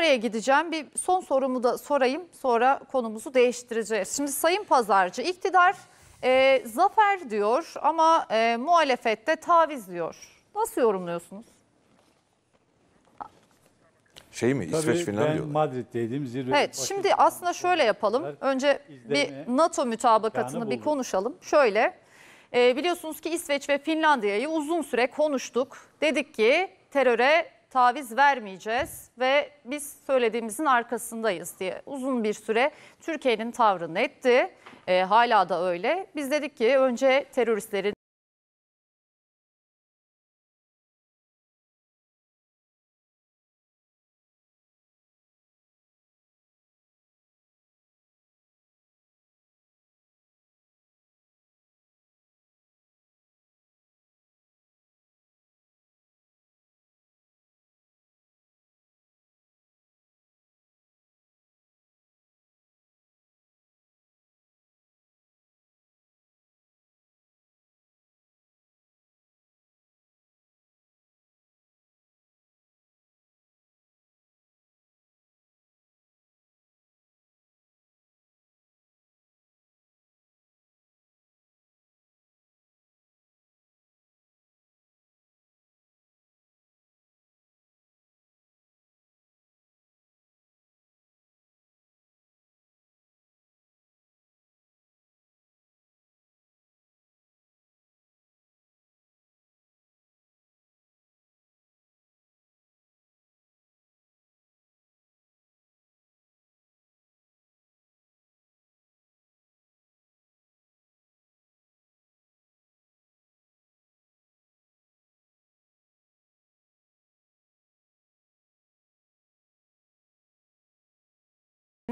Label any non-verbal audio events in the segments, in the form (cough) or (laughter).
Ankara'ya gideceğim. Bir son sorumu da sorayım. Sonra konumuzu değiştireceğiz. Şimdi Sayın Pazarcı iktidar e, zafer diyor ama e, muhalefette taviz diyor. Nasıl yorumluyorsunuz? Şey mi? İsveç Tabii Finlandiya ben diyorlar. Madrid'deydim. Zirve Evet şimdi aslında şöyle yapalım. Önce bir NATO mütabakatını bir konuşalım. Şöyle e, biliyorsunuz ki İsveç ve Finlandiya'yı uzun süre konuştuk. Dedik ki teröre taviz vermeyeceğiz ve biz söylediğimizin arkasındayız diye uzun bir süre Türkiye'nin tavrı netti. E, hala da öyle. Biz dedik ki önce teröristlerin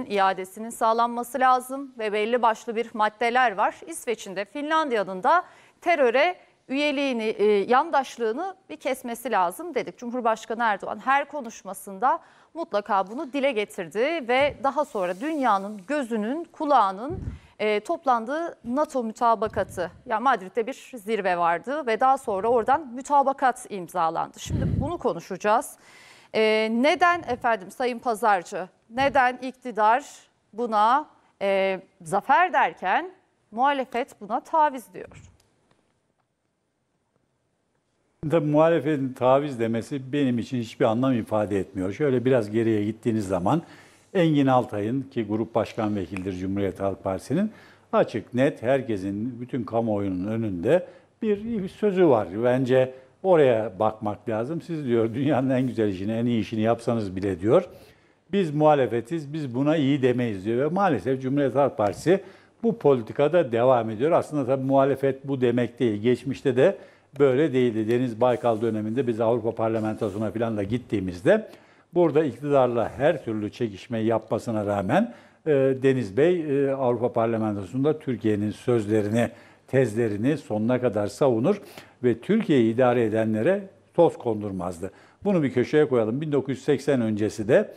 iadesinin sağlanması lazım ve belli başlı bir maddeler var. İsveç'in de Finlandiya'nın da teröre üyeliğini, e, yandaşlığını bir kesmesi lazım dedik. Cumhurbaşkanı Erdoğan her konuşmasında mutlaka bunu dile getirdi ve daha sonra dünyanın gözünün, kulağının e, toplandığı NATO mütabakatı. Ya yani Madrid'de bir zirve vardı ve daha sonra oradan mütabakat imzalandı. Şimdi bunu konuşacağız. E, neden efendim Sayın Pazarcı, neden iktidar buna e, zafer derken muhalefet buna taviz diyor? Tabii muhalefetin taviz demesi benim için hiçbir anlam ifade etmiyor. Şöyle biraz geriye gittiğiniz zaman Engin Altay'ın ki grup başkan vekildir Cumhuriyet Halk Partisi'nin açık, net, herkesin, bütün kamuoyunun önünde bir, bir sözü var. Bence Oraya bakmak lazım. Siz diyor dünyanın en güzel işini, en iyi işini yapsanız bile diyor. Biz muhalefetiz, biz buna iyi demeyiz diyor. Ve maalesef Cumhuriyet Halk Partisi bu politikada devam ediyor. Aslında tabii muhalefet bu demek değil. Geçmişte de böyle değildi. Deniz Baykal döneminde biz Avrupa Parlamentosu'na falan da gittiğimizde burada iktidarla her türlü çekişme yapmasına rağmen e, Deniz Bey e, Avrupa Parlamentosu'nda Türkiye'nin sözlerini, tezlerini sonuna kadar savunur ve Türkiye'yi idare edenlere toz kondurmazdı. Bunu bir köşeye koyalım. 1980 öncesi de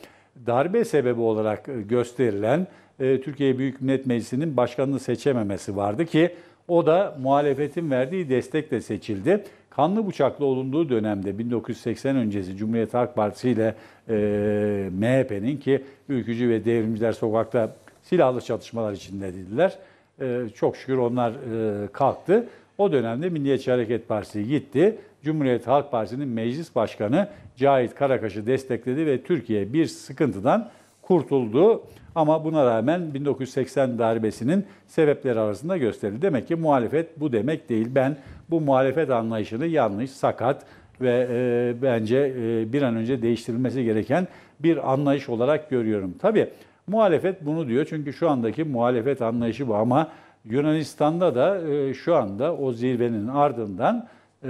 darbe sebebi olarak e, gösterilen e, Türkiye Büyük Millet Meclisi'nin başkanını seçememesi vardı ki o da muhalefetin verdiği destekle seçildi. Kanlı bıçaklı olunduğu dönemde 1980 öncesi Cumhuriyet Halk Partisi ile e, MHP'nin ki ülkücü ve devrimciler sokakta silahlı çatışmalar içinde dediler. E, çok şükür onlar e, kalktı. O dönemde Milliyetçi Hareket Partisi gitti. Cumhuriyet Halk Partisi'nin meclis başkanı Cahit Karakaş'ı destekledi ve Türkiye bir sıkıntıdan kurtuldu. Ama buna rağmen 1980 darbesinin sebepleri arasında gösterildi. Demek ki muhalefet bu demek değil. Ben bu muhalefet anlayışını yanlış, sakat ve e, bence e, bir an önce değiştirilmesi gereken bir anlayış olarak görüyorum. Tabii muhalefet bunu diyor çünkü şu andaki muhalefet anlayışı bu ama Yunanistan'da da e, şu anda o zirvenin ardından e,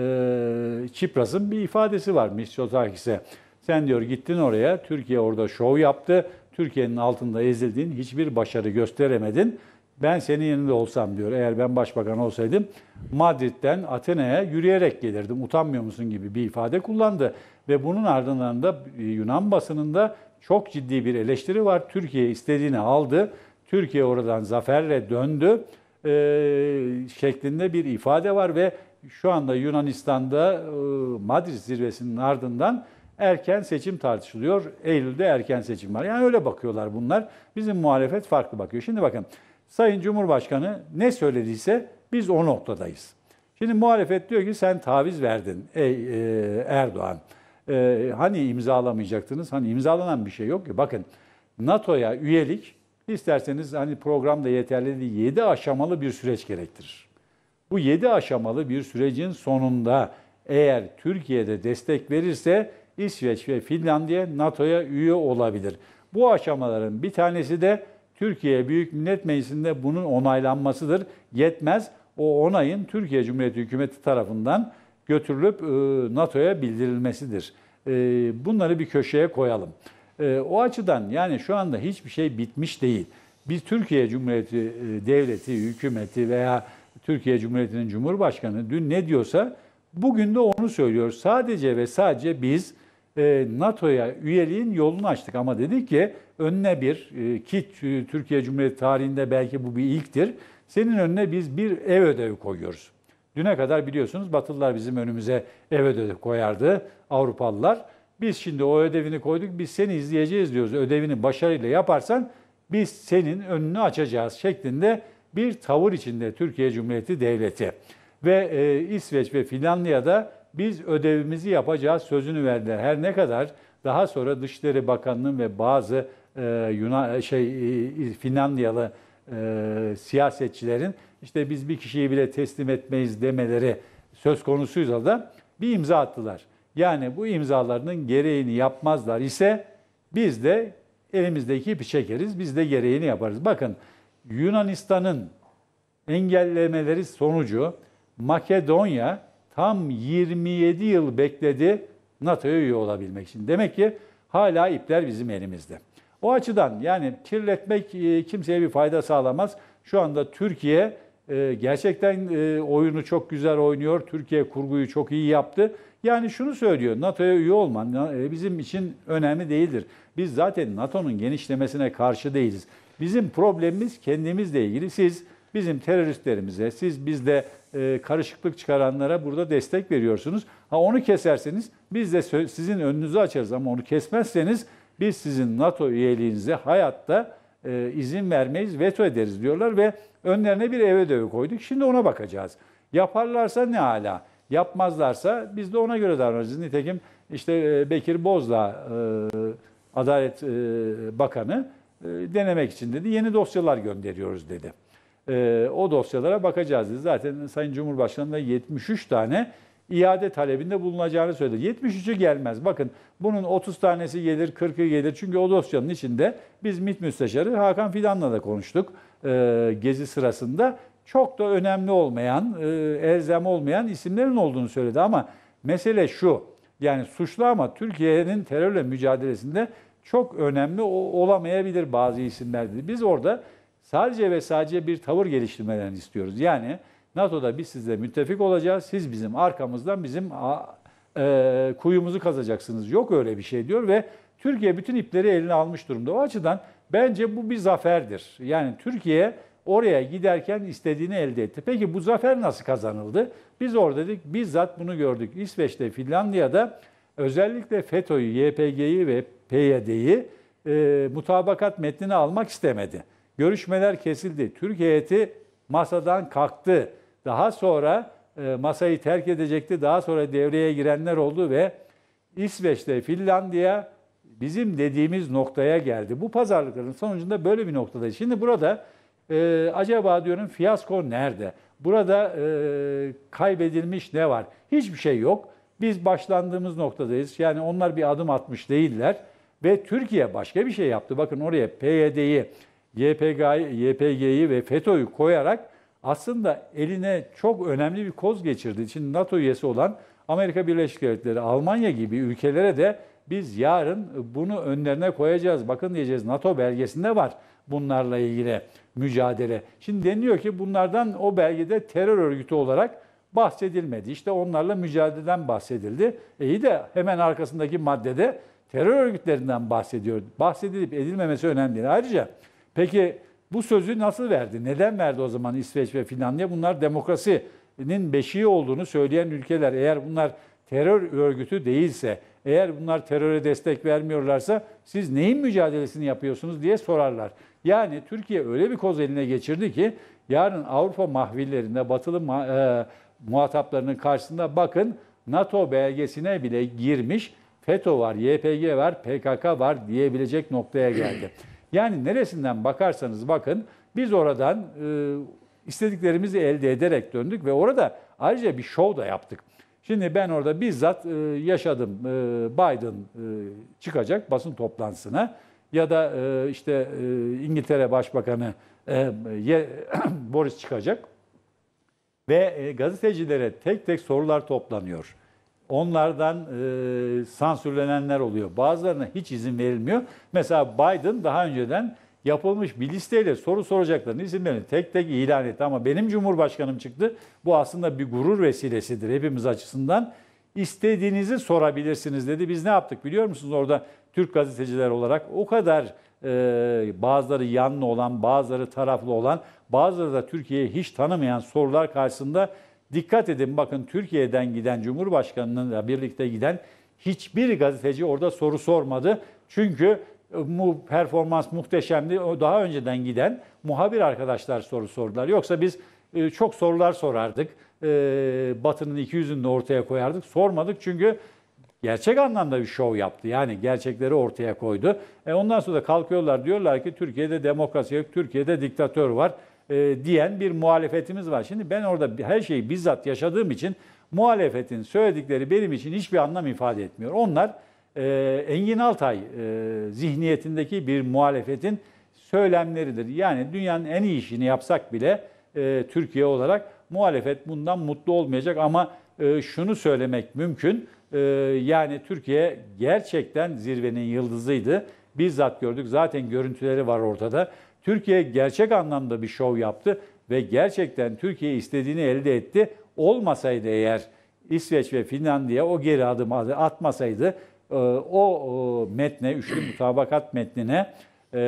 Çipras'ın bir ifadesi var Mitsotakis'e. Sen diyor gittin oraya, Türkiye orada şov yaptı, Türkiye'nin altında ezildin, hiçbir başarı gösteremedin. Ben senin yerinde olsam diyor, eğer ben başbakan olsaydım Madrid'den Atina'ya yürüyerek gelirdim, utanmıyor musun gibi bir ifade kullandı. Ve bunun ardından da e, Yunan basınında çok ciddi bir eleştiri var. Türkiye istediğini aldı, Türkiye oradan zaferle döndü e, şeklinde bir ifade var ve şu anda Yunanistan'da e, Madrid zirvesinin ardından erken seçim tartışılıyor. Eylül'de erken seçim var. Yani öyle bakıyorlar bunlar. Bizim muhalefet farklı bakıyor. Şimdi bakın Sayın Cumhurbaşkanı ne söylediyse biz o noktadayız. Şimdi muhalefet diyor ki sen taviz verdin ey e, Erdoğan. E, hani imzalamayacaktınız? Hani imzalanan bir şey yok ki. Bakın NATO'ya üyelik İsterseniz hani programda yeterli değil, 7 aşamalı bir süreç gerektirir. Bu 7 aşamalı bir sürecin sonunda eğer Türkiye'de destek verirse İsveç ve Finlandiya NATO'ya üye olabilir. Bu aşamaların bir tanesi de Türkiye Büyük Millet Meclisi'nde bunun onaylanmasıdır. Yetmez o onayın Türkiye Cumhuriyeti Hükümeti tarafından götürülüp ıı, NATO'ya bildirilmesidir. Ee, bunları bir köşeye koyalım. Ee, o açıdan yani şu anda hiçbir şey bitmiş değil. Biz Türkiye Cumhuriyeti e, devleti, hükümeti veya Türkiye Cumhuriyeti'nin Cumhurbaşkanı dün ne diyorsa bugün de onu söylüyor. Sadece ve sadece biz e, NATO'ya üyeliğin yolunu açtık ama dedik ki önüne bir e, ki Türkiye Cumhuriyeti tarihinde belki bu bir ilktir. Senin önüne biz bir ev ödevi koyuyoruz. Düne kadar biliyorsunuz Batılılar bizim önümüze ev ödevi koyardı Avrupalılar. Biz şimdi o ödevini koyduk, biz seni izleyeceğiz diyoruz. Ödevini başarıyla yaparsan biz senin önünü açacağız şeklinde bir tavır içinde Türkiye Cumhuriyeti Devleti. Ve e, İsveç ve Finlandiya'da biz ödevimizi yapacağız sözünü verdiler. Her ne kadar daha sonra Dışişleri Bakanlığı ve bazı e, Yunan e, şey e, e, Finlandiyalı e, siyasetçilerin işte biz bir kişiyi bile teslim etmeyiz demeleri söz konusuysa da bir imza attılar. Yani bu imzalarının gereğini yapmazlar ise biz de elimizdeki ipi çekeriz, biz de gereğini yaparız. Bakın Yunanistan'ın engellemeleri sonucu Makedonya tam 27 yıl bekledi NATO'ya üye olabilmek için. Demek ki hala ipler bizim elimizde. O açıdan yani kirletmek e, kimseye bir fayda sağlamaz. Şu anda Türkiye e, gerçekten e, oyunu çok güzel oynuyor. Türkiye kurguyu çok iyi yaptı. Yani şunu söylüyor, NATO'ya üye olman e, bizim için önemli değildir. Biz zaten NATO'nun genişlemesine karşı değiliz. Bizim problemimiz kendimizle ilgili. Siz bizim teröristlerimize, siz bizde e, karışıklık çıkaranlara burada destek veriyorsunuz. Ha onu keserseniz biz de sizin önünüzü açarız ama onu kesmezseniz biz sizin NATO üyeliğinize hayatta e, izin vermeyiz, veto ederiz diyorlar ve önlerine bir eve döve koyduk. Şimdi ona bakacağız. Yaparlarsa ne hala? Yapmazlarsa biz de ona göre davranacağız. Nitekim işte e, Bekir Bozla e, Adalet e, Bakanı denemek için dedi yeni dosyalar gönderiyoruz dedi. O dosyalara bakacağız dedi. Zaten Sayın Cumhurbaşkanı da 73 tane iade talebinde bulunacağını söyledi. 73'ü gelmez. Bakın bunun 30 tanesi gelir, 40'ı gelir. Çünkü o dosyanın içinde biz MİT Müsteşarı Hakan Fidan'la da konuştuk gezi sırasında çok da önemli olmayan, e, elzem olmayan isimlerin olduğunu söyledi. Ama mesele şu, yani suçlu ama Türkiye'nin terörle mücadelesinde çok önemli olamayabilir bazı isimler dedi. Biz orada sadece ve sadece bir tavır geliştirmelerini istiyoruz. Yani NATO'da biz sizle müttefik olacağız, siz bizim arkamızdan bizim e, kuyumuzu kazacaksınız. Yok öyle bir şey diyor ve Türkiye bütün ipleri eline almış durumda. O açıdan bence bu bir zaferdir. Yani Türkiye oraya giderken istediğini elde etti. Peki bu zafer nasıl kazanıldı? Biz orada dedik, bizzat bunu gördük. İsveç'te, Finlandiya'da özellikle FETÖ'yü, YPG'yi ve PYD'yi e, mutabakat metnine almak istemedi. Görüşmeler kesildi. Türk heyeti masadan kalktı. Daha sonra e, masayı terk edecekti. Daha sonra devreye girenler oldu ve İsveç'te Finlandiya bizim dediğimiz noktaya geldi. Bu pazarlıkların sonucunda böyle bir noktada. Şimdi burada e, acaba diyorum fiyasko nerede? Burada e, kaybedilmiş ne var? Hiçbir şey yok. Biz başlandığımız noktadayız. Yani onlar bir adım atmış değiller. Ve Türkiye başka bir şey yaptı. Bakın oraya PYD'yi, YPG'yi YPG ve FETÖ'yü koyarak aslında eline çok önemli bir koz geçirdi. Şimdi NATO üyesi olan Amerika Birleşik Devletleri, Almanya gibi ülkelere de biz yarın bunu önlerine koyacağız. Bakın diyeceğiz NATO belgesinde var bunlarla ilgili mücadele. Şimdi deniyor ki bunlardan o belgede terör örgütü olarak bahsedilmedi. İşte onlarla mücadeleden bahsedildi. E iyi de hemen arkasındaki maddede terör örgütlerinden bahsediyor. Bahsedilip edilmemesi önemli değil. Ayrıca peki bu sözü nasıl verdi? Neden verdi o zaman İsveç ve Finlandiya? Bunlar demokrasinin beşiği olduğunu söyleyen ülkeler. Eğer bunlar terör örgütü değilse, eğer bunlar teröre destek vermiyorlarsa siz neyin mücadelesini yapıyorsunuz diye sorarlar. Yani Türkiye öyle bir koz eline geçirdi ki yarın Avrupa mahvillerinde batılı ma- e, muhataplarının karşısında bakın NATO belgesine bile girmiş FETÖ var, YPG var, PKK var diyebilecek noktaya geldi. (clears throat) Yani neresinden bakarsanız bakın biz oradan e, istediklerimizi elde ederek döndük ve orada ayrıca bir şov da yaptık. Şimdi ben orada bizzat e, yaşadım. E, Biden e, çıkacak basın toplantısına ya da e, işte e, İngiltere Başbakanı e, ye, (clears throat) Boris çıkacak ve e, gazetecilere tek tek sorular toplanıyor. Onlardan e, sansürlenenler oluyor. Bazılarına hiç izin verilmiyor. Mesela Biden daha önceden yapılmış bir listeyle soru soracaklarını isimlerini tek tek ilan etti. Ama benim cumhurbaşkanım çıktı. Bu aslında bir gurur vesilesidir hepimiz açısından. İstediğinizi sorabilirsiniz dedi. Biz ne yaptık biliyor musunuz orada Türk gazeteciler olarak o kadar e, bazıları yanlı olan, bazıları taraflı olan, bazıları da Türkiye'yi hiç tanımayan sorular karşısında dikkat edin bakın Türkiye'den giden Cumhurbaşkanı'nınla birlikte giden hiçbir gazeteci orada soru sormadı. Çünkü bu e, performans muhteşemdi. O daha önceden giden muhabir arkadaşlar soru sordular. Yoksa biz e, çok sorular sorardık. E, Batı'nın iki yüzünü ortaya koyardık. Sormadık çünkü gerçek anlamda bir şov yaptı. Yani gerçekleri ortaya koydu. E ondan sonra da kalkıyorlar diyorlar ki Türkiye'de demokrasi yok, Türkiye'de diktatör var e, diyen bir muhalefetimiz var. Şimdi ben orada her şeyi bizzat yaşadığım için muhalefetin söyledikleri benim için hiçbir anlam ifade etmiyor. Onlar e, Engin Altay e, zihniyetindeki bir muhalefetin söylemleridir. Yani dünyanın en iyi işini yapsak bile e, Türkiye olarak muhalefet bundan mutlu olmayacak ama e, şunu söylemek mümkün. Ee, yani Türkiye gerçekten zirvenin yıldızıydı. Bizzat gördük zaten görüntüleri var ortada. Türkiye gerçek anlamda bir şov yaptı ve gerçekten Türkiye istediğini elde etti. Olmasaydı eğer İsveç ve Finlandiya o geri adım atmasaydı e, o e, metne, üçlü mutabakat metnine e,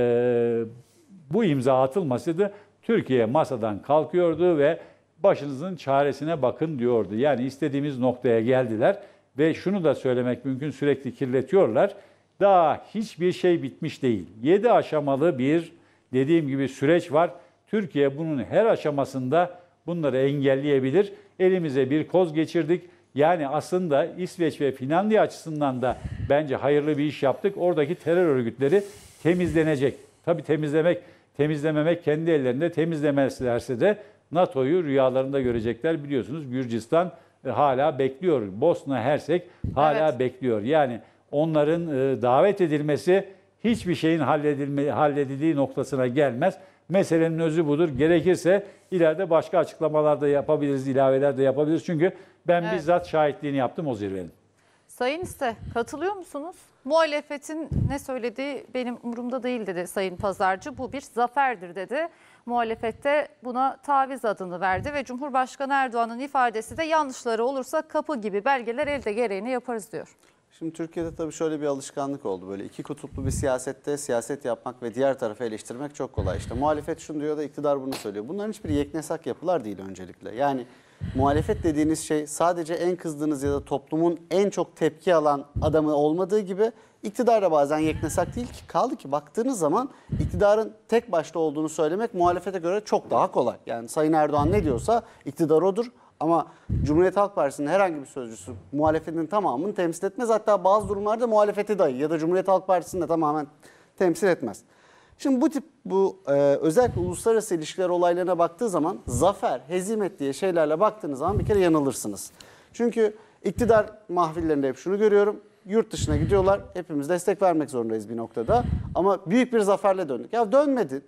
bu imza atılmasıydı. Türkiye masadan kalkıyordu ve başınızın çaresine bakın diyordu. Yani istediğimiz noktaya geldiler. Ve şunu da söylemek mümkün sürekli kirletiyorlar. Daha hiçbir şey bitmiş değil. 7 aşamalı bir dediğim gibi süreç var. Türkiye bunun her aşamasında bunları engelleyebilir. Elimize bir koz geçirdik. Yani aslında İsveç ve Finlandiya açısından da bence hayırlı bir iş yaptık. Oradaki terör örgütleri temizlenecek. tabi temizlemek, temizlememek kendi ellerinde temizlemelerse de NATO'yu rüyalarında görecekler. Biliyorsunuz Gürcistan e, hala bekliyor. Bosna Hersek hala evet. bekliyor. Yani onların e, davet edilmesi hiçbir şeyin halledilme, halledildiği noktasına gelmez. Meselenin özü budur. Gerekirse ileride başka açıklamalar da yapabiliriz, ilaveler de yapabiliriz. Çünkü ben evet. bizzat şahitliğini yaptım o zirvenin. Sayın İste, katılıyor musunuz? Muhalefetin ne söylediği benim umurumda değil dedi Sayın Pazarcı. Bu bir zaferdir dedi. Muhalefette buna taviz adını verdi ve Cumhurbaşkanı Erdoğan'ın ifadesi de yanlışları olursa kapı gibi belgeler elde gereğini yaparız diyor. Şimdi Türkiye'de tabii şöyle bir alışkanlık oldu. Böyle iki kutuplu bir siyasette siyaset yapmak ve diğer tarafı eleştirmek çok kolay. İşte muhalefet şunu diyor da iktidar bunu söylüyor. Bunların hiçbir yeknesak yapılar değil öncelikle. Yani muhalefet dediğiniz şey sadece en kızdığınız ya da toplumun en çok tepki alan adamı olmadığı gibi İktidarla bazen yeknesak değil ki. Kaldı ki baktığınız zaman iktidarın tek başta olduğunu söylemek muhalefete göre çok daha kolay. Yani Sayın Erdoğan ne diyorsa iktidar odur. Ama Cumhuriyet Halk Partisi'nin herhangi bir sözcüsü muhalefetin tamamını temsil etmez. Hatta bazı durumlarda muhalefeti dahi ya da Cumhuriyet Halk Partisi'ni de tamamen temsil etmez. Şimdi bu tip bu e, özellikle uluslararası ilişkiler olaylarına baktığı zaman zafer, hezimet diye şeylerle baktığınız zaman bir kere yanılırsınız. Çünkü iktidar mahfillerinde hep şunu görüyorum yurt dışına gidiyorlar. Hepimiz destek vermek zorundayız bir noktada. Ama büyük bir zaferle döndük. Ya dönmedin.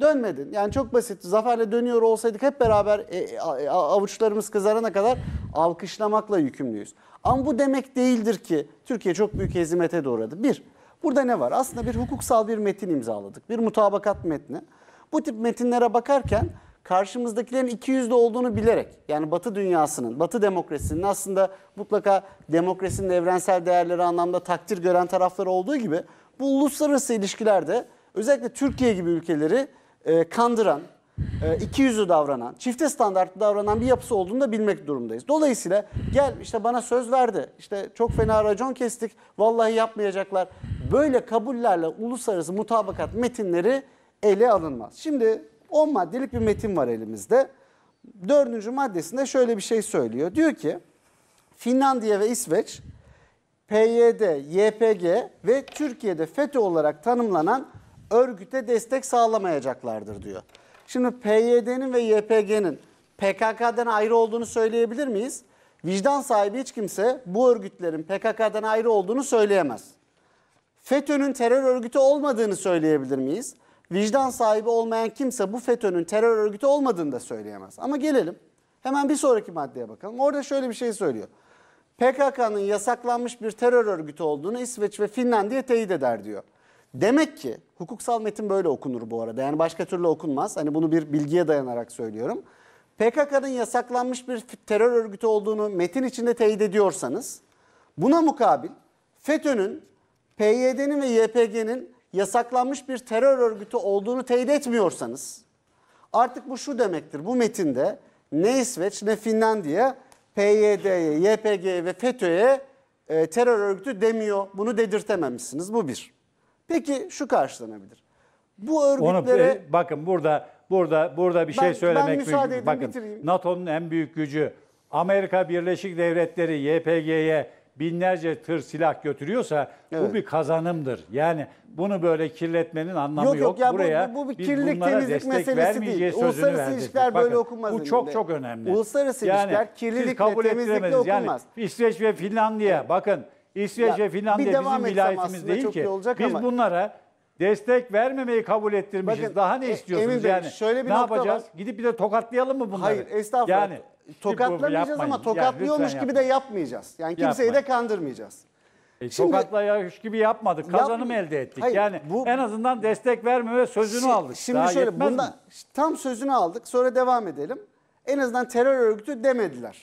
Dönmedin. Yani çok basit. Zaferle dönüyor olsaydık hep beraber e, e, avuçlarımız kızarana kadar alkışlamakla yükümlüyüz. Ama bu demek değildir ki Türkiye çok büyük hezimete doğradı. Bir, burada ne var? Aslında bir hukuksal bir metin imzaladık. Bir mutabakat metni. Bu tip metinlere bakarken karşımızdakilerin iki yüzlü olduğunu bilerek yani Batı dünyasının, Batı demokrasisinin aslında mutlaka demokrasinin evrensel değerleri anlamda takdir gören tarafları olduğu gibi bu uluslararası ilişkilerde özellikle Türkiye gibi ülkeleri e, kandıran, e, iki yüzlü davranan, çifte standartlı davranan bir yapısı olduğunu da bilmek durumdayız. Dolayısıyla gel işte bana söz verdi, işte çok fena racon kestik, vallahi yapmayacaklar. Böyle kabullerle uluslararası mutabakat metinleri ele alınmaz. Şimdi 10 maddelik bir metin var elimizde. Dördüncü maddesinde şöyle bir şey söylüyor. Diyor ki Finlandiya ve İsveç PYD, YPG ve Türkiye'de FETÖ olarak tanımlanan örgüte destek sağlamayacaklardır diyor. Şimdi PYD'nin ve YPG'nin PKK'dan ayrı olduğunu söyleyebilir miyiz? Vicdan sahibi hiç kimse bu örgütlerin PKK'dan ayrı olduğunu söyleyemez. FETÖ'nün terör örgütü olmadığını söyleyebilir miyiz? vicdan sahibi olmayan kimse bu FETÖ'nün terör örgütü olmadığını da söyleyemez. Ama gelelim hemen bir sonraki maddeye bakalım. Orada şöyle bir şey söylüyor. PKK'nın yasaklanmış bir terör örgütü olduğunu İsveç ve Finlandiya teyit eder diyor. Demek ki hukuksal metin böyle okunur bu arada. Yani başka türlü okunmaz. Hani bunu bir bilgiye dayanarak söylüyorum. PKK'nın yasaklanmış bir terör örgütü olduğunu metin içinde teyit ediyorsanız buna mukabil FETÖ'nün, PYD'nin ve YPG'nin yasaklanmış bir terör örgütü olduğunu teyit etmiyorsanız artık bu şu demektir. Bu metinde ne İsveç ne Finlandiya PYD'ye, YPG'ye ve FETÖ'ye e, terör örgütü demiyor. Bunu dedirtememişsiniz. Bu bir. Peki şu karşılanabilir. Bu e, örgütlere... Onu, bakın burada burada burada bir şey ben, şey söylemek ben müsaade Bakın NATO'nun en büyük gücü Amerika Birleşik Devletleri YPG'ye binlerce tır silah götürüyorsa Evet. bu bir kazanımdır. Yani bunu böyle kirletmenin anlamı yok. Yok, yok, ya bu- Buraya bu- bu bir biz kirlilik, temizlik meselesi değil. Uluslararası verdirdik. ilişkiler böyle okunmaz Bu çok çok önemli. Uluslararası ilişkiler siz kirlilikle, temizlikle okunmaz. Yani İsveç ve Finlandiya bakın İsveç Ya, ve Finlandiya bizim etsem vilayetimiz değil ki. biz ama- bunlara destek vermemeyi kabul ettirmişiz. Bakın, Daha ne e, istiyorsunuz Emin yani? şöyle bir ne nokta yapacağız? var. Gidip bir de tokatlayalım mı bunları? Hayır, estağfurullah. Yani tokatlamayacağız ama tokatlıyormuş yani gibi de yapmayacağız. Yani kimseyi yapmayın. de kandırmayacağız. E, Şimdi, gibi yapmadık. Kazanım yap, elde ettik. Hayır, yani bu, en azından destek vermiyor ve sözünü şi, aldık. Şimdi Daha şöyle bundan, tam sözünü aldık sonra devam edelim. En azından terör örgütü demediler.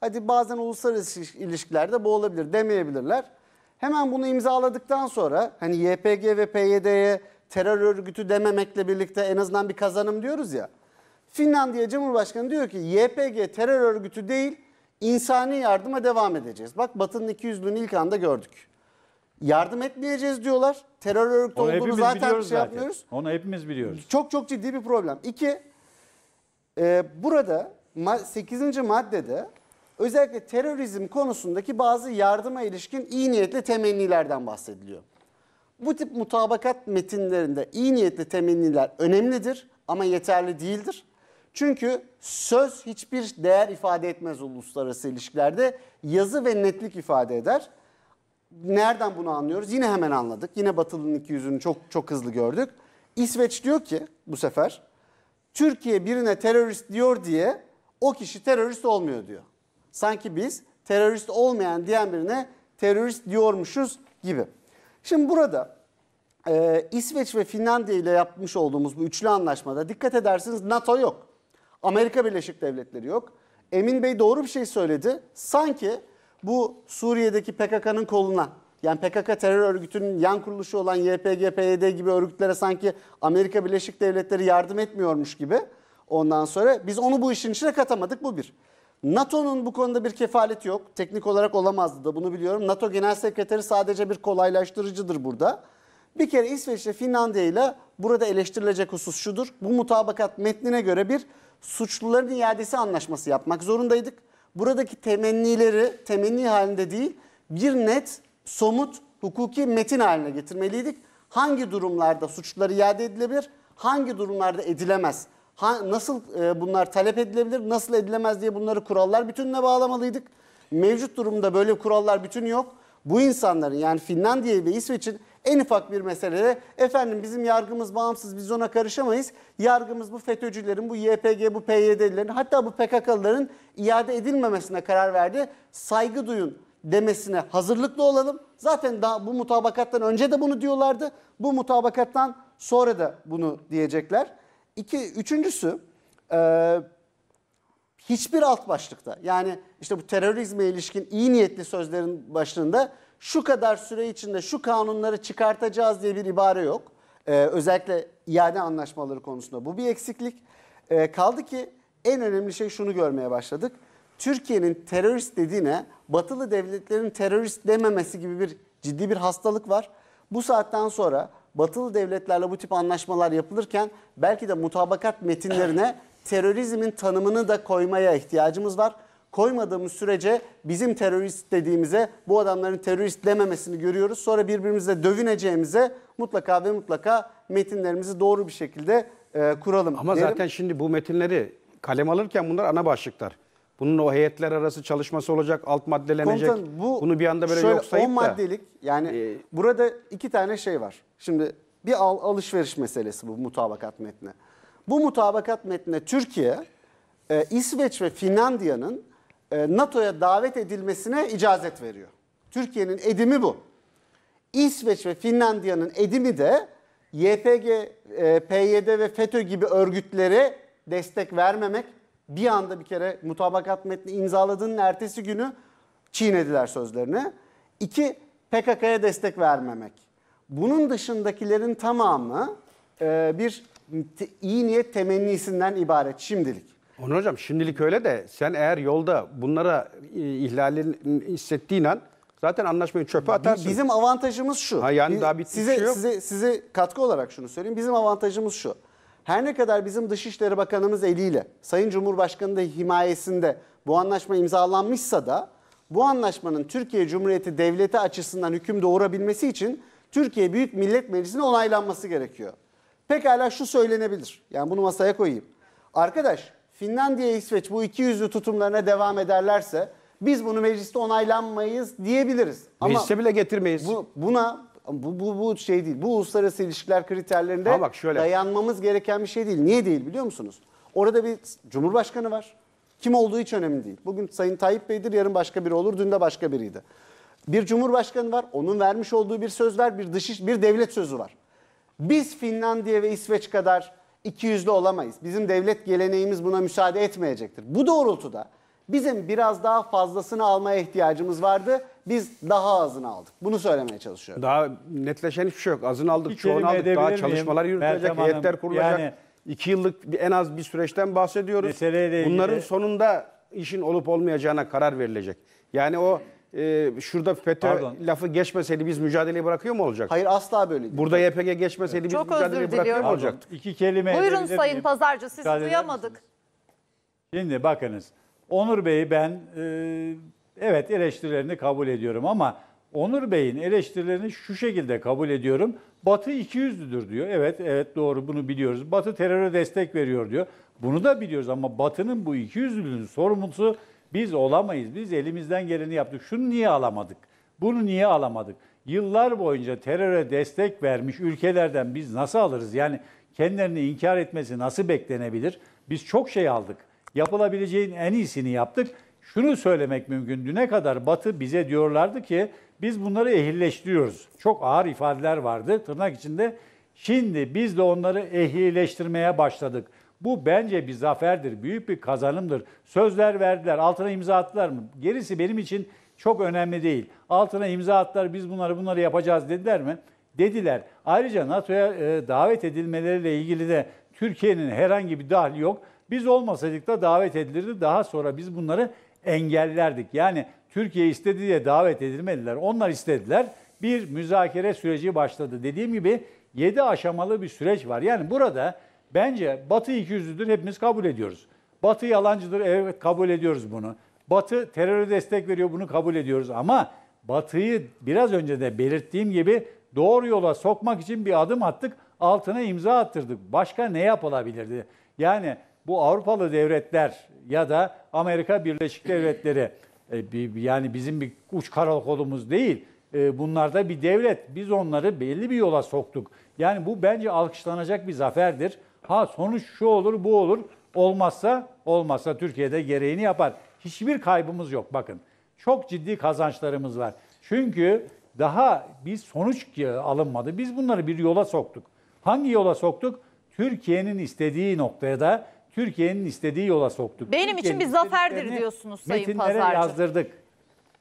Hadi bazen uluslararası ilişkilerde bu olabilir demeyebilirler. Hemen bunu imzaladıktan sonra hani YPG ve PYD'ye terör örgütü dememekle birlikte en azından bir kazanım diyoruz ya. Finlandiya Cumhurbaşkanı diyor ki YPG terör örgütü değil insani yardıma devam edeceğiz. Bak Batı'nın 200'lüğünü ilk anda gördük. Yardım etmeyeceğiz diyorlar. Terör örgütü Onu olduğunu zaten bir şey zaten. yapmıyoruz. Onu hepimiz biliyoruz. Çok çok ciddi bir problem. İki, e, burada 8. maddede özellikle terörizm konusundaki bazı yardıma ilişkin iyi niyetli temennilerden bahsediliyor. Bu tip mutabakat metinlerinde iyi niyetli temenniler önemlidir ama yeterli değildir. Çünkü söz hiçbir değer ifade etmez uluslararası ilişkilerde. Yazı ve netlik ifade eder. Nereden bunu anlıyoruz? Yine hemen anladık. Yine Batılı'nın iki yüzünü çok çok hızlı gördük. İsveç diyor ki bu sefer Türkiye birine terörist diyor diye o kişi terörist olmuyor diyor. Sanki biz terörist olmayan diyen birine terörist diyormuşuz gibi. Şimdi burada e, İsveç ve Finlandiya ile yapmış olduğumuz bu üçlü anlaşmada dikkat edersiniz NATO yok. Amerika Birleşik Devletleri yok. Emin Bey doğru bir şey söyledi. Sanki bu Suriye'deki PKK'nın koluna yani PKK terör örgütünün yan kuruluşu olan YPG, PYD gibi örgütlere sanki Amerika Birleşik Devletleri yardım etmiyormuş gibi. Ondan sonra biz onu bu işin içine katamadık bu bir. NATO'nun bu konuda bir kefaleti yok. Teknik olarak olamazdı da bunu biliyorum. NATO Genel Sekreteri sadece bir kolaylaştırıcıdır burada. Bir kere İsveç ile Finlandiya ile burada eleştirilecek husus şudur. Bu mutabakat metnine göre bir suçluların iadesi anlaşması yapmak zorundaydık. Buradaki temennileri temenni halinde değil bir net somut hukuki metin haline getirmeliydik. Hangi durumlarda suçlular iade edilebilir, hangi durumlarda edilemez, ha, nasıl e, bunlar talep edilebilir, nasıl edilemez diye bunları kurallar bütününe bağlamalıydık. Mevcut durumda böyle kurallar bütün yok. Bu insanların yani Finlandiya ve İsveç'in en ufak bir meselede efendim bizim yargımız bağımsız biz ona karışamayız. Yargımız bu FETÖ'cülerin, bu YPG, bu PYD'lilerin hatta bu PKK'lıların iade edilmemesine karar verdi. Saygı duyun demesine hazırlıklı olalım. Zaten daha bu mutabakattan önce de bunu diyorlardı. Bu mutabakattan sonra da bunu diyecekler. İki, üçüncüsü e, hiçbir alt başlıkta yani işte bu terörizme ilişkin iyi niyetli sözlerin başlığında şu kadar süre içinde şu kanunları çıkartacağız diye bir ibare yok. Ee, özellikle iade anlaşmaları konusunda bu bir eksiklik. Ee, kaldı ki en önemli şey şunu görmeye başladık. Türkiye'nin terörist dediğine batılı devletlerin terörist dememesi gibi bir ciddi bir hastalık var. Bu saatten sonra batılı devletlerle bu tip anlaşmalar yapılırken belki de mutabakat metinlerine terörizmin tanımını da koymaya ihtiyacımız var koymadığımız sürece bizim terörist dediğimize bu adamların terörist dememesini görüyoruz. Sonra birbirimizle dövüneceğimize mutlaka ve mutlaka metinlerimizi doğru bir şekilde e, kuralım. Ama derim. zaten şimdi bu metinleri kalem alırken bunlar ana başlıklar. Bunun o heyetler arası çalışması olacak, alt maddelenecek. Komutan, bu Bunu bir anda böyle şöyle, yok sayıp 10 maddelik da, yani e, burada iki tane şey var. Şimdi bir al, alışveriş meselesi bu mutabakat metni. Bu mutabakat metni Türkiye, e, İsveç ve Finlandiya'nın e, NATO'ya davet edilmesine icazet veriyor. Türkiye'nin edimi bu. İsveç ve Finlandiya'nın edimi de YPG, e, PYD ve FETÖ gibi örgütlere destek vermemek bir anda bir kere mutabakat metni imzaladığının ertesi günü çiğnediler sözlerini. İki, PKK'ya destek vermemek. Bunun dışındakilerin tamamı e, bir iyi niyet temennisinden ibaret şimdilik. Onur Hocam şimdilik öyle de sen eğer yolda bunlara e, ihlalin hissettiğin an zaten anlaşmayı çöpe atarsın. Bizim avantajımız şu. Ha, yani daha bir size, şey yok. Size, size katkı olarak şunu söyleyeyim. Bizim avantajımız şu. Her ne kadar bizim Dışişleri Bakanımız eliyle Sayın Cumhurbaşkanı da himayesinde bu anlaşma imzalanmışsa da bu anlaşmanın Türkiye Cumhuriyeti Devleti açısından hüküm doğurabilmesi için Türkiye Büyük Millet Meclisi'nin onaylanması gerekiyor. Pekala şu söylenebilir. Yani bunu masaya koyayım. Arkadaş Finlandiya, İsveç bu iki yüzlü tutumlarına devam ederlerse biz bunu mecliste onaylanmayız diyebiliriz. Ama meclise bile getirmeyiz. Bu, buna bu, bu, bu şey değil. Bu uluslararası ilişkiler kriterlerinde bak şöyle. dayanmamız gereken bir şey değil. Niye değil biliyor musunuz? Orada bir cumhurbaşkanı var. Kim olduğu hiç önemli değil. Bugün Sayın Tayyip Bey'dir, yarın başka biri olur, dün de başka biriydi. Bir cumhurbaşkanı var, onun vermiş olduğu bir söz var, bir dış bir devlet sözü var. Biz Finlandiya ve İsveç kadar iki yüzlü olamayız. Bizim devlet geleneğimiz buna müsaade etmeyecektir. Bu doğrultuda bizim biraz daha fazlasını almaya ihtiyacımız vardı. Biz daha azını aldık. Bunu söylemeye çalışıyorum. Daha netleşen hiçbir şey yok. Azını aldık, Bir çoğunu aldık. edebilir Daha miyim? çalışmalar yürütülecek, Meltem heyetler kurulacak. yani- iki yıllık en az bir süreçten bahsediyoruz. Bunların sonunda işin olup olmayacağına karar verilecek. Yani o e, şurada FETÖ Pardon. lafı geçmeseydi biz mücadeleyi bırakıyor mu olacak? Hayır asla böyle değil. Burada YPG geçmeseydi biz Çok özür bırakıyor mu olacaktık? İki kelime Buyurun Sayın Pazarcı siz duyamadık. Şimdi bakınız Onur Bey'i ben e, evet eleştirilerini kabul ediyorum ama Onur Bey'in eleştirilerini şu şekilde kabul ediyorum. Batı 200'lüdür diyor. Evet evet doğru bunu biliyoruz. Batı teröre destek veriyor diyor. Bunu da biliyoruz ama Batı'nın bu ikiyüzlülüğün sorumlusu biz olamayız. Biz elimizden geleni yaptık. Şunu niye alamadık? Bunu niye alamadık? Yıllar boyunca teröre destek vermiş ülkelerden biz nasıl alırız? Yani kendilerini inkar etmesi nasıl beklenebilir? Biz çok şey aldık. Yapılabileceğin en iyisini yaptık. Şunu söylemek mümkün. Düne kadar Batı bize diyorlardı ki biz bunları ehilleştiriyoruz. Çok ağır ifadeler vardı tırnak içinde. Şimdi biz de onları ehilleştirmeye başladık. Bu bence bir zaferdir, büyük bir kazanımdır. Sözler verdiler, altına imza attılar mı? Gerisi benim için çok önemli değil. Altına imza attılar, biz bunları bunları yapacağız dediler mi? Dediler. Ayrıca NATO'ya e, davet edilmeleriyle ilgili de Türkiye'nin herhangi bir dahli yok. Biz olmasaydık da davet edilirdi. Daha sonra biz bunları engellerdik. Yani Türkiye istedi diye davet edilmediler. Onlar istediler. Bir müzakere süreci başladı. Dediğim gibi 7 aşamalı bir süreç var. Yani burada Bence Batı iki ikiyüzlüdür hepimiz kabul ediyoruz. Batı yalancıdır evet kabul ediyoruz bunu. Batı teröre destek veriyor bunu kabul ediyoruz ama Batı'yı biraz önce de belirttiğim gibi doğru yola sokmak için bir adım attık, altına imza attırdık. Başka ne yapılabilirdi? Yani bu Avrupalı devletler ya da Amerika Birleşik (clears throat) Devletleri e, yani bizim bir uç karakolumuz değil. E, bunlar da bir devlet. Biz onları belli bir yola soktuk. Yani bu bence alkışlanacak bir zaferdir. Ha sonuç şu olur, bu olur. Olmazsa, olmazsa Türkiye'de gereğini yapar. Hiçbir kaybımız yok bakın. Çok ciddi kazançlarımız var. Çünkü daha biz sonuç alınmadı. Biz bunları bir yola soktuk. Hangi yola soktuk? Türkiye'nin istediği noktaya da Türkiye'nin istediği yola soktuk. Benim için bir zaferdir diyorsunuz Sayın metinlere Pazarcı. Metinlere yazdırdık.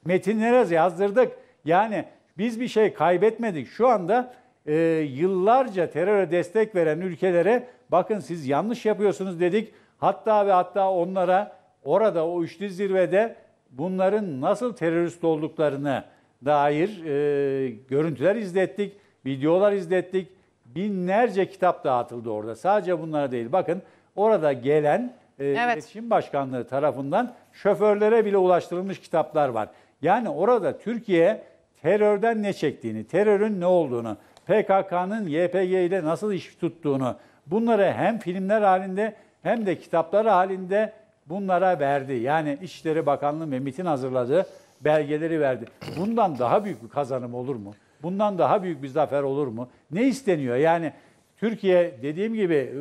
Metinlere yazdırdık. Yani biz bir şey kaybetmedik. Şu anda e, yıllarca teröre destek veren ülkelere bakın siz yanlış yapıyorsunuz dedik. Hatta ve hatta onlara orada o üçlü zirvede bunların nasıl terörist olduklarını dair e, görüntüler izlettik, videolar izlettik. Binlerce kitap dağıtıldı orada. Sadece bunlara değil. Bakın orada gelen e, evet. iletişim başkanlığı tarafından şoförlere bile ulaştırılmış kitaplar var. Yani orada Türkiye terörden ne çektiğini, terörün ne olduğunu, PKK'nın YPG ile nasıl iş tuttuğunu, bunları hem filmler halinde hem de kitaplar halinde bunlara verdi. Yani İçişleri Bakanlığı ve MIT'in hazırladığı belgeleri verdi. Bundan daha büyük bir kazanım olur mu? Bundan daha büyük bir zafer olur mu? Ne isteniyor? Yani Türkiye dediğim gibi e,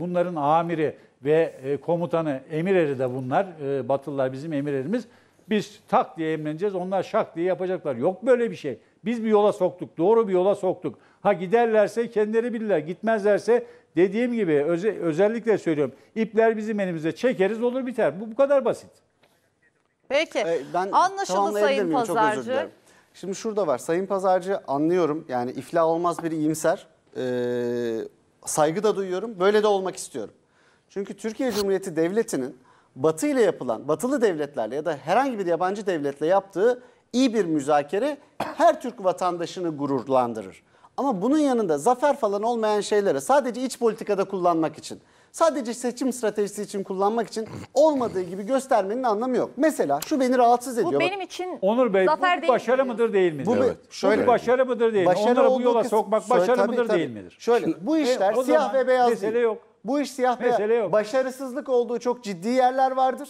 bunların amiri ve e, komutanı, emir eri de bunlar. E, Batılılar bizim emir erimiz. Biz tak diye emreneceğiz, onlar şak diye yapacaklar. Yok böyle bir şey. Biz bir yola soktuk, doğru bir yola soktuk. Ha giderlerse kendileri bilirler. Gitmezlerse dediğim gibi öze, özellikle söylüyorum. İpler bizim elimize çekeriz olur biter. Bu bu kadar basit. Peki. Ee, ben Anlaşıldı Sayın miyim? Pazarcı. Şimdi şurada var. Sayın Pazarcı anlıyorum. Yani ifla olmaz bir iyimser. Ee, saygı da duyuyorum. Böyle de olmak istiyorum. Çünkü Türkiye Cumhuriyeti Devleti'nin Batı ile yapılan, batılı devletlerle ya da herhangi bir yabancı devletle yaptığı iyi bir müzakere her Türk vatandaşını gururlandırır. Ama bunun yanında zafer falan olmayan şeyleri sadece iç politikada kullanmak için, sadece seçim stratejisi için kullanmak için olmadığı gibi göstermenin anlamı yok. Mesela şu beni rahatsız ediyor. Bu benim için Onur Bey zafer bu bir değil başarı mi? mıdır değil midir? Bu Evet. Şöyle. bir başarı mıdır değil midir? Başarı Onlara bu yola kısım- sokmak Şöyle, başarı tabii, mıdır tabii. değil midir? Şöyle bu işler o siyah ve beyaz mesele değil. yok. Bu iş siyah ve Mesele yok. başarısızlık olduğu çok ciddi yerler vardır.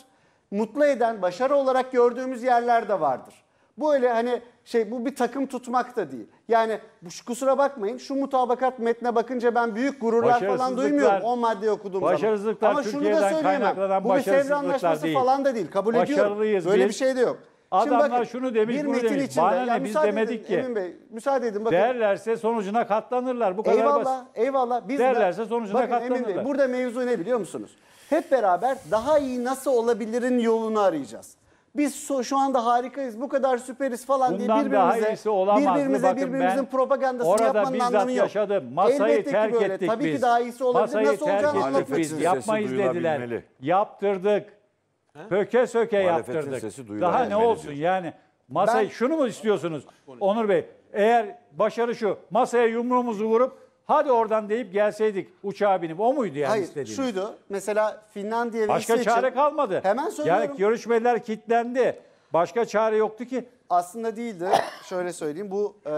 Mutlu eden, başarı olarak gördüğümüz yerler de vardır. Bu öyle hani şey bu bir takım tutmak da değil. Yani kusura bakmayın şu mutabakat metne bakınca ben büyük gururlar falan duymuyorum o madde okuduğum başarısızlıklar zaman. Ama şunu da söyleyemem. Bu bir sevr anlaşması değil. falan da değil. Kabul ediyorum. Böyle biz. bir şey de yok. Adamlar Şimdi bakın, şunu demiş, bir bunu demiş. Içinde, Bana yani biz demedik edin, ki. Emin Bey, müsaade edin bakın. Derlerse sonucuna katlanırlar. Bu kadar eyvallah, basit. Eyvallah, Biz derlerse de, sonucuna bakın, katlanırlar. Emin Bey, burada mevzu ne biliyor musunuz? Hep beraber daha iyi nasıl olabilirin yolunu arayacağız. Biz şu anda harikayız, bu kadar süperiz falan Bundan diye birbirimize birbirimize Bakın birbirimizin propagandasını orada yapmanın anlamı yok. yaşadım. Masayı Elbette terk ki böyle. ettik Tabii biz. ki daha iyisi olabilir. Masayı Nasıl terk olacağını ettik Yapmayız dediler. Yaptırdık. Söke söke yaptırdık. Daha ne duyulabilmeli olsun diyorsun. yani. Masayı Ben- şunu mu istiyorsunuz Onur Bey? Eğer başarı şu masaya yumruğumuzu vurup Hadi oradan deyip gelseydik uçağa binip o muydu yani Hayır, istediğiniz? şuydu. Mesela Finlandiya ve Başka İsveç'in- çare kalmadı. Hemen söylüyorum. Yani görüşmeler kilitlendi. Başka çare yoktu ki. aslında değildi. Şöyle söyleyeyim bu e,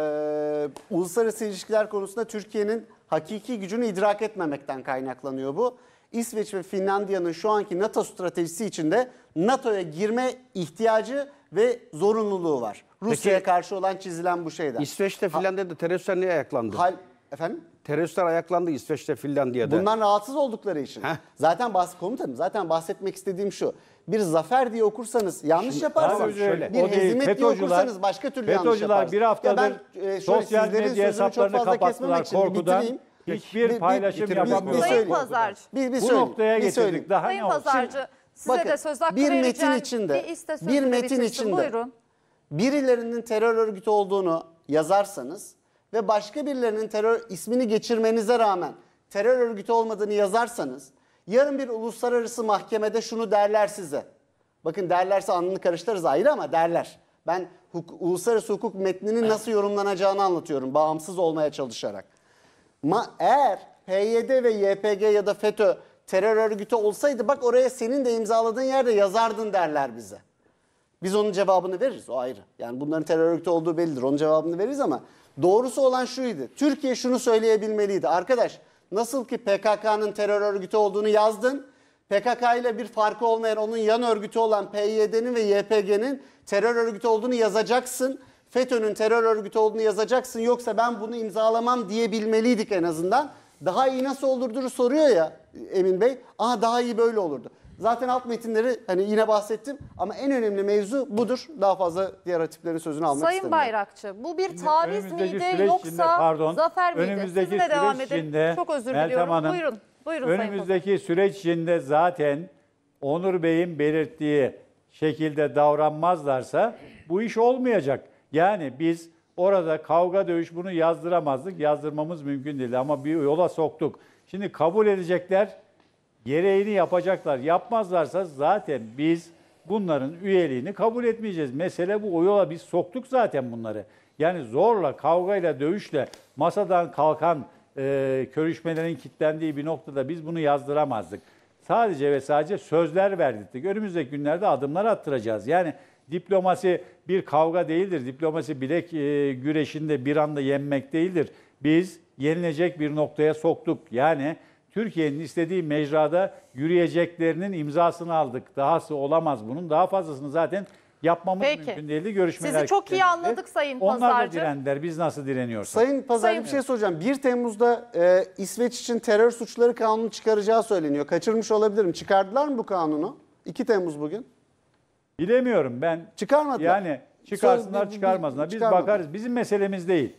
uluslararası ilişkiler konusunda Türkiye'nin hakiki gücünü idrak etmemekten kaynaklanıyor bu. İsveç ve Finlandiya'nın şu anki NATO stratejisi içinde NATO'ya girme ihtiyacı ve zorunluluğu var. Rusya'ya karşı olan çizilen bu şeyden. İsveç'te Finlandiya'da teröristler niye ayaklandı? Hal efendim teröristler ayaklandı İsveç'te Finlandiya'da. Bundan rahatsız oldukları için. Heh. Zaten bahs komutanım zaten bahsetmek istediğim şu. Bir zafer diye okursanız yanlış Şimdi, yaparsınız. Şöyle, bir hezimet diye okursanız başka türlü yanlış yaparsınız. bir haftadır ya ben, e, sosyal medya hesaplarını kapattılar korkudan. Bitireyim. Hiçbir bir, paylaşım yapamıyoruz. Sayın Pazarcı. Bir, bir Bu noktaya getirdik. Söyleyeyim. Daha Sayın ne Pazarcı size Bakın, de söz hakkı bir metin içinde, bir, bir metin içinde Buyurun. birilerinin terör örgütü olduğunu yazarsanız ve başka birilerinin terör ismini geçirmenize rağmen terör örgütü olmadığını yazarsanız yarın bir uluslararası mahkemede şunu derler size. Bakın derlerse anını karıştırırız ayrı ama derler. Ben huk uluslararası hukuk metninin nasıl yorumlanacağını anlatıyorum bağımsız olmaya çalışarak. Ma eğer PYD ve YPG ya da FETÖ terör örgütü olsaydı bak oraya senin de imzaladığın yerde yazardın derler bize. Biz onun cevabını veririz o ayrı. Yani bunların terör örgütü olduğu bellidir. Onun cevabını veririz ama Doğrusu olan şuydu. Türkiye şunu söyleyebilmeliydi. Arkadaş nasıl ki PKK'nın terör örgütü olduğunu yazdın. PKK ile bir farkı olmayan onun yan örgütü olan PYD'nin ve YPG'nin terör örgütü olduğunu yazacaksın. FETÖ'nün terör örgütü olduğunu yazacaksın yoksa ben bunu imzalamam diyebilmeliydik en azından. Daha iyi nasıl olurdu soruyor ya Emin Bey. Aha daha iyi böyle olurdu. Zaten alt metinleri hani yine bahsettim ama en önemli mevzu budur. Daha fazla diğer hatiplerin sözünü almak Sayın Bayrakçı bu bir taviz Önümüzdeki miydi yoksa içinde- pardon, zafer miydi? önümüzdeki Sizinle süreç edin. içinde Çok özür diliyorum. Hanım, buyurun. Buyurun Sayın Önümüzdeki süreç içinde zaten Onur Bey'in belirttiği şekilde davranmazlarsa bu iş olmayacak. Yani biz orada kavga dövüş bunu yazdıramazdık. Yazdırmamız mümkün değil ama bir yola soktuk. Şimdi kabul edecekler gereğini yapacaklar. Yapmazlarsa zaten biz bunların üyeliğini kabul etmeyeceğiz. Mesele bu. O yola biz soktuk zaten bunları. Yani zorla, kavgayla, dövüşle masadan kalkan e, görüşmelerin kitlendiği bir noktada biz bunu yazdıramazdık. Sadece ve sadece sözler verdik. Önümüzdeki günlerde adımlar attıracağız. Yani diplomasi bir kavga değildir. Diplomasi bilek e, güreşinde bir anda yenmek değildir. Biz yenilecek bir noktaya soktuk. Yani Türkiye'nin istediği mecrada yürüyeceklerinin imzasını aldık. Dahası olamaz bunun. Daha fazlasını zaten yapmamız Peki. mümkün değildi. Görüşmeler Sizi çok iyi anladık Sayın Pazarcı. Onlar da direndiler. Biz nasıl direniyoruz? Sayın Pazarcı Sayın- bir şey soracağım. 1 Temmuz'da e, İsveç için terör suçları kanunu çıkaracağı söyleniyor. Kaçırmış olabilirim. Çıkardılar mı bu kanunu? 2 Temmuz bugün. Bilemiyorum ben. Çıkarmadılar. Yani çıkarsınlar çıkarmazlar. çıkarmasınlar. Biz Çıkarmadılar. bakarız. Bizim meselemiz değil.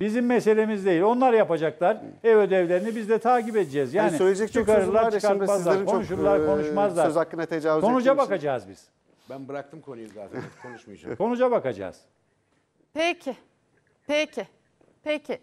Bizim meselemiz değil. Onlar yapacaklar ev ödevlerini biz de takip edeceğiz. Yani, yani söyleyecek çok sözler var ya konuşurlar, çok e, konuşmazlar. söz hakkına tecavüz Konuca bakacağız biz. Ben bıraktım konuyu zaten konuşmayacağım. Konuca bakacağız. Peki. Peki. Peki.